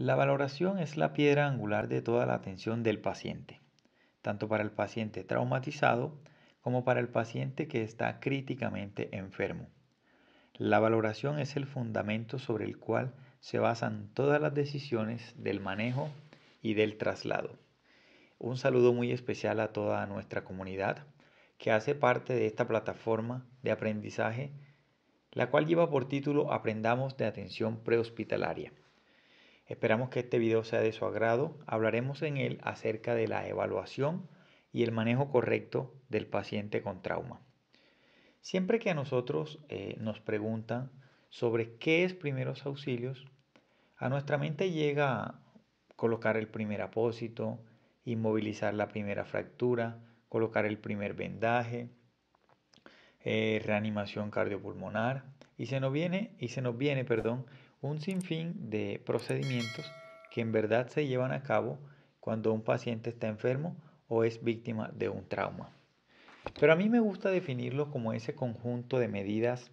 La valoración es la piedra angular de toda la atención del paciente, tanto para el paciente traumatizado como para el paciente que está críticamente enfermo. La valoración es el fundamento sobre el cual se basan todas las decisiones del manejo y del traslado. Un saludo muy especial a toda nuestra comunidad que hace parte de esta plataforma de aprendizaje, la cual lleva por título Aprendamos de Atención Prehospitalaria. Esperamos que este video sea de su agrado. Hablaremos en él acerca de la evaluación y el manejo correcto del paciente con trauma. Siempre que a nosotros eh, nos preguntan sobre qué es primeros auxilios, a nuestra mente llega a colocar el primer apósito, inmovilizar la primera fractura, colocar el primer vendaje, eh, reanimación cardiopulmonar y se nos viene y se nos viene, perdón, un sinfín de procedimientos que en verdad se llevan a cabo cuando un paciente está enfermo o es víctima de un trauma. Pero a mí me gusta definirlo como ese conjunto de medidas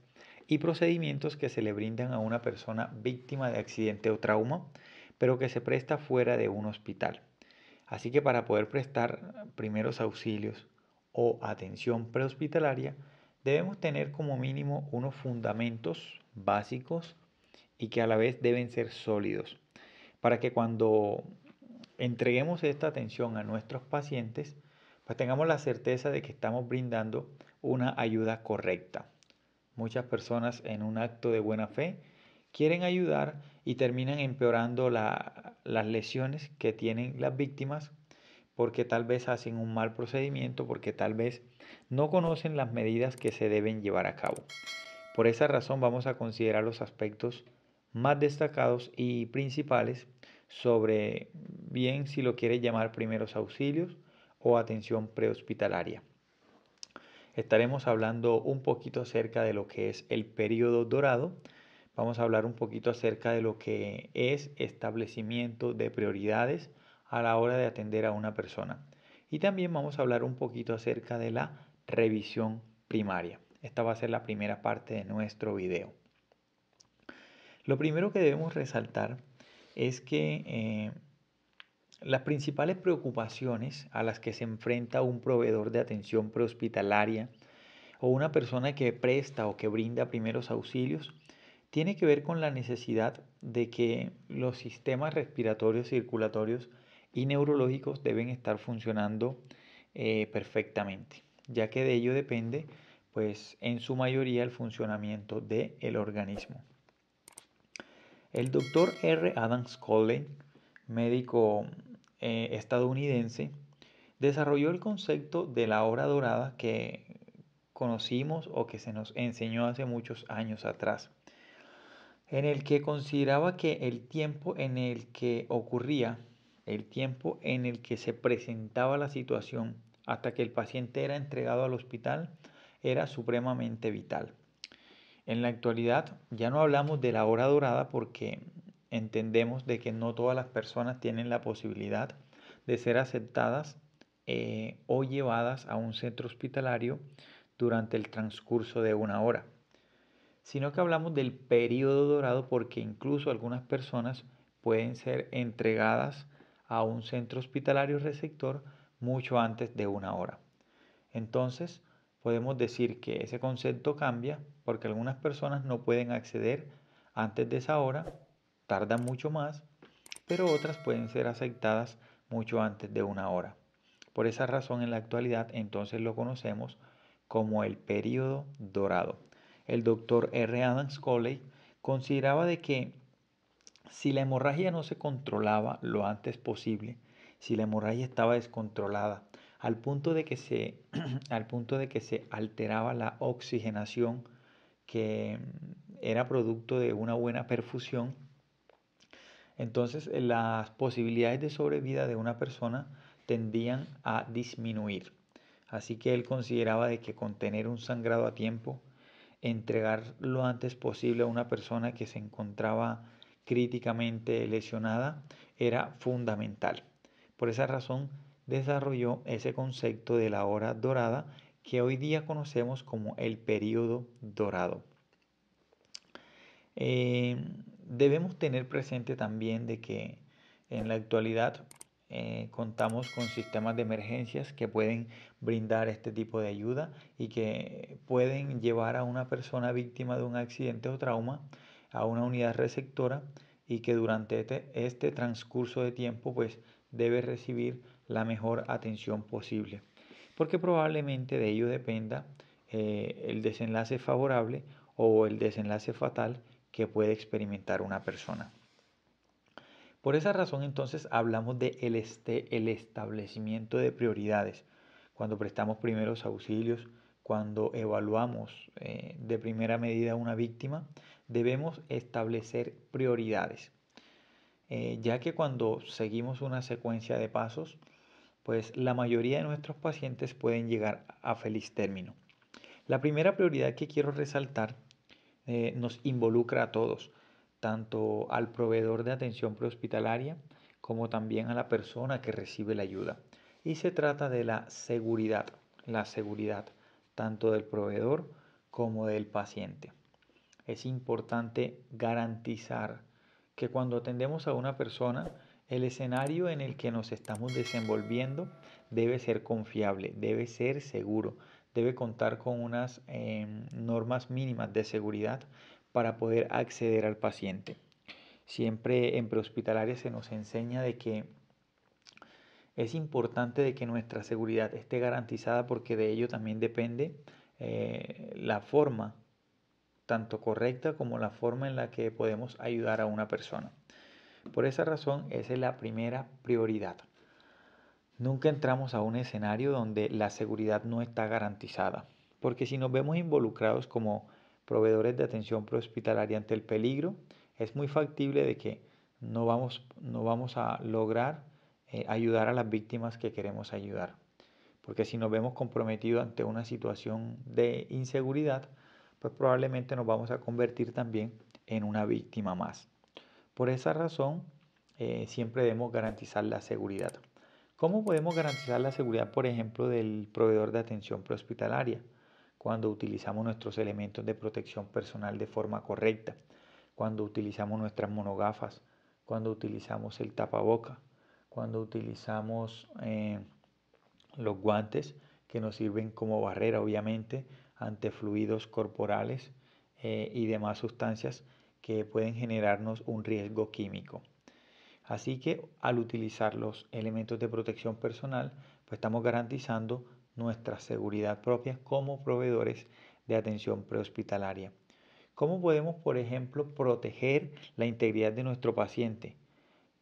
y procedimientos que se le brindan a una persona víctima de accidente o trauma, pero que se presta fuera de un hospital. Así que para poder prestar primeros auxilios o atención prehospitalaria, debemos tener como mínimo unos fundamentos básicos y que a la vez deben ser sólidos, para que cuando entreguemos esta atención a nuestros pacientes, pues tengamos la certeza de que estamos brindando una ayuda correcta. Muchas personas en un acto de buena fe quieren ayudar y terminan empeorando las lesiones que tienen las víctimas porque tal vez hacen un mal procedimiento, porque tal vez no conocen las medidas que se deben llevar a cabo. Por esa razón vamos a considerar los aspectos más destacados y principales sobre, bien si lo quiere llamar, primeros auxilios o atención prehospitalaria. Estaremos hablando un poquito acerca de lo que es el periodo dorado. Vamos a hablar un poquito acerca de lo que es establecimiento de prioridades a la hora de atender a una persona. Y también vamos a hablar un poquito acerca de la revisión primaria. Esta va a ser la primera parte de nuestro video. Lo primero que debemos resaltar es que eh, las principales preocupaciones a las que se enfrenta un proveedor de atención prehospitalaria o una persona que presta o que brinda primeros auxilios tiene que ver con la necesidad de que los sistemas respiratorios, circulatorios y neurológicos deben estar funcionando eh, perfectamente, ya que de ello depende, pues en su mayoría, el funcionamiento del organismo. El doctor R. Adams Colley, médico eh, estadounidense, desarrolló el concepto de la hora dorada que conocimos o que se nos enseñó hace muchos años atrás, en el que consideraba que el tiempo en el que ocurría, el tiempo en el que se presentaba la situación hasta que el paciente era entregado al hospital, era supremamente vital. En la actualidad ya no hablamos de la hora dorada porque entendemos de que no todas las personas tienen la posibilidad de ser aceptadas eh, o llevadas a un centro hospitalario durante el transcurso de una hora, sino que hablamos del periodo dorado porque incluso algunas personas pueden ser entregadas a un centro hospitalario receptor mucho antes de una hora. Entonces, podemos decir que ese concepto cambia porque algunas personas no pueden acceder antes de esa hora, tardan mucho más, pero otras pueden ser aceptadas mucho antes de una hora. Por esa razón en la actualidad entonces lo conocemos como el periodo dorado. El doctor R. Adams Coley consideraba de que si la hemorragia no se controlaba lo antes posible, si la hemorragia estaba descontrolada, al punto de que se, al punto de que se alteraba la oxigenación que mm, era producto de una buena perfusión. Entonces eh, las posibilidades de sobrevida de una persona tendían a disminuir. Así que él consideraba de que contener un sangrado a tiempo, entregar lo antes posible a una persona que se encontraba críticamente lesionada, era fundamental. Por esa razón, desarrolló ese concepto de la hora dorada que hoy día conocemos como el periodo dorado. Eh, debemos tener presente también de que en la actualidad eh, contamos con sistemas de emergencias que pueden brindar este tipo de ayuda y que pueden llevar a una persona víctima de un accidente o trauma a una unidad receptora y que durante este, este transcurso de tiempo pues debe recibir la mejor atención posible, porque probablemente de ello dependa eh, el desenlace favorable o el desenlace fatal que puede experimentar una persona. Por esa razón entonces hablamos de el, este, el establecimiento de prioridades, cuando prestamos primeros auxilios, cuando evaluamos eh, de primera medida una víctima, debemos establecer prioridades, eh, ya que cuando seguimos una secuencia de pasos, pues la mayoría de nuestros pacientes pueden llegar a feliz término. La primera prioridad que quiero resaltar eh, nos involucra a todos, tanto al proveedor de atención prehospitalaria como también a la persona que recibe la ayuda. Y se trata de la seguridad, la seguridad tanto del proveedor como del paciente. Es importante garantizar que cuando atendemos a una persona, el escenario en el que nos estamos desenvolviendo debe ser confiable, debe ser seguro, debe contar con unas em, normas mínimas de seguridad para poder acceder al paciente. Siempre en prehospitalaria se nos enseña de que es importante de que nuestra seguridad esté garantizada porque de ello también depende eh, la forma, tanto correcta como la forma en la que podemos ayudar a una persona. Por esa razón, esa es la primera prioridad. Nunca entramos a un escenario donde la seguridad no está garantizada, porque si nos vemos involucrados como proveedores de atención prehospitalaria ante el peligro, es muy factible de que no vamos, a lograr eh, ayudar a las víctimas que queremos ayudar. Porque si nos vemos comprometidos ante una situación de inseguridad, pues probablemente nos vamos a convertir también en una víctima más. Por esa razón, eh, siempre debemos garantizar la seguridad. ¿Cómo podemos garantizar la seguridad, por ejemplo, del proveedor de atención prehospitalaria? Cuando utilizamos nuestros elementos de protección personal de forma correcta, cuando utilizamos nuestras monogafas, cuando utilizamos el tapaboca, cuando utilizamos eh, los guantes que nos sirven como barrera, obviamente, ante fluidos corporales eh, y demás sustancias que pueden generarnos un riesgo químico. Así que al utilizar los elementos de protección personal, pues estamos garantizando nuestra seguridad propia como proveedores de atención prehospitalaria. ¿Cómo podemos, por ejemplo, proteger la integridad de nuestro paciente?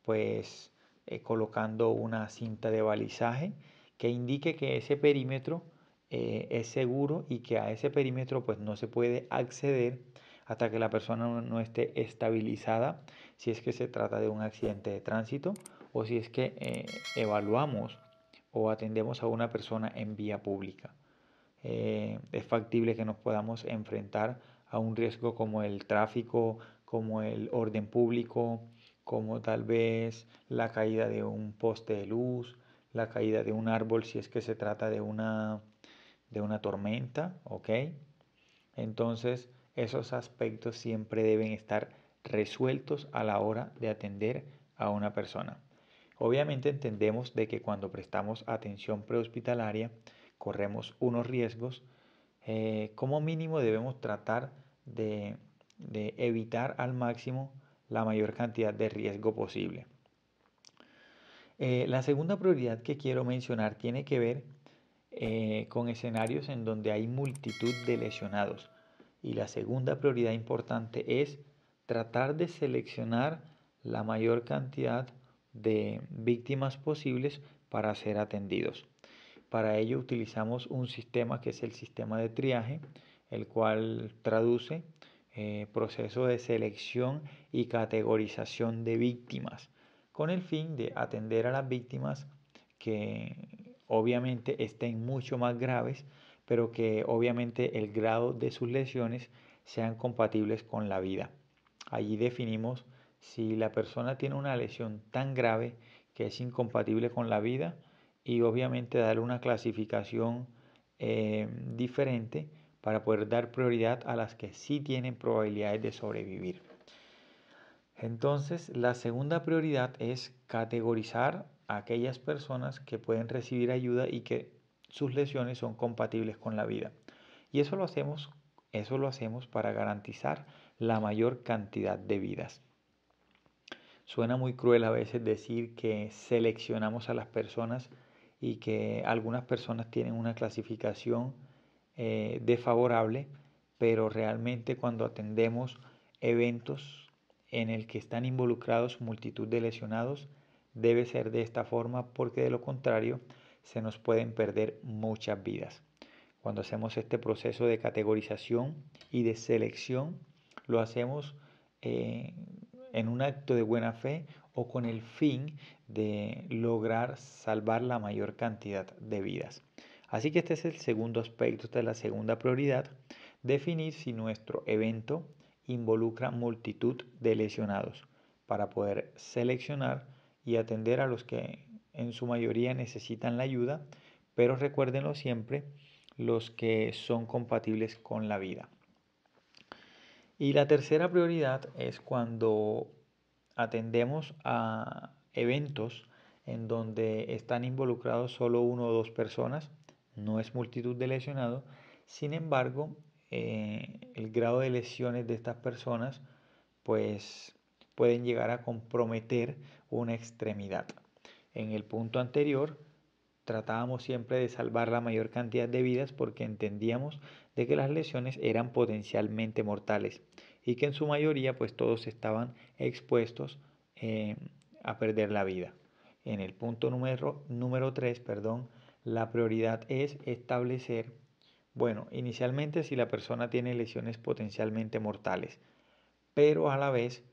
Pues eh, colocando una cinta de balizaje que indique que ese perímetro eh, es seguro y que a ese perímetro pues, no se puede acceder hasta que la persona no esté estabilizada, si es que se trata de un accidente de tránsito o si es que eh, evaluamos o atendemos a una persona en vía pública. Eh, es factible que nos podamos enfrentar a un riesgo como el tráfico, como el orden público, como tal vez la caída de un poste de luz, la caída de un árbol si es que se trata de una, de una tormenta, ¿ok? Entonces, esos aspectos siempre deben estar resueltos a la hora de atender a una persona. Obviamente entendemos de que cuando prestamos atención prehospitalaria corremos unos riesgos. Eh, como mínimo debemos tratar de, evitar al máximo la mayor cantidad de riesgo posible. Eh, la segunda prioridad que quiero mencionar tiene que ver eh, con escenarios en donde hay multitud de lesionados. Y la segunda prioridad importante es tratar de seleccionar la mayor cantidad de víctimas posibles para ser atendidos. Para ello utilizamos un sistema que es el sistema de triaje, el cual traduce eh, proceso de selección y categorización de víctimas, con el fin de atender a las víctimas que obviamente estén mucho más graves pero que obviamente el grado de sus lesiones sean compatibles con la vida. Allí definimos si la persona tiene una lesión tan grave que es incompatible con la vida y obviamente darle una clasificación eh, diferente para poder dar prioridad a las que sí tienen probabilidades de sobrevivir. Entonces, la segunda prioridad es categorizar a aquellas personas que pueden recibir ayuda y que sus lesiones son compatibles con la vida. Y eso lo hacemos, eso lo hacemos para garantizar la mayor cantidad de vidas. Suena muy cruel a veces decir que seleccionamos a las personas y que algunas personas tienen una clasificación eh, desfavorable, pero realmente cuando atendemos eventos en el que están involucrados multitud de lesionados, debe ser de esta forma porque de lo contrario se nos pueden perder muchas vidas. Cuando hacemos este proceso de categorización y de selección, lo hacemos eh, en un acto de buena fe o con el fin de lograr salvar la mayor cantidad de vidas. Así que este es el segundo aspecto, esta es la segunda prioridad, definir si nuestro evento involucra multitud de lesionados para poder seleccionar y atender a los que en su mayoría necesitan la ayuda, pero recuérdenlo siempre los que son compatibles con la vida. Y la tercera prioridad es cuando atendemos a eventos en donde están involucrados solo uno o dos personas, no es multitud de lesionados, sin embargo, eh, el grado de lesiones de estas personas pues pueden llegar a comprometer una extremidad. En el punto anterior tratábamos siempre de salvar la mayor cantidad de vidas porque entendíamos de que las lesiones eran potencialmente mortales y que en su mayoría pues todos estaban expuestos eh, a perder la vida. En el punto número, número 3, perdón, la prioridad es establecer, bueno, inicialmente si la persona tiene lesiones potencialmente mortales, pero a la vez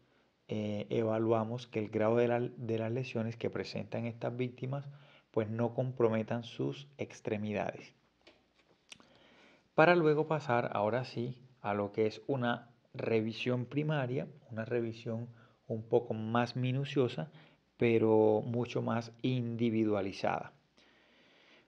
eh, evaluamos que el grado de, de las lesiones que presentan estas víctimas pues no comprometan sus extremidades. Para luego pasar ahora sí a lo que es una revisión primaria, una revisión un poco más minuciosa, pero mucho más individualizada.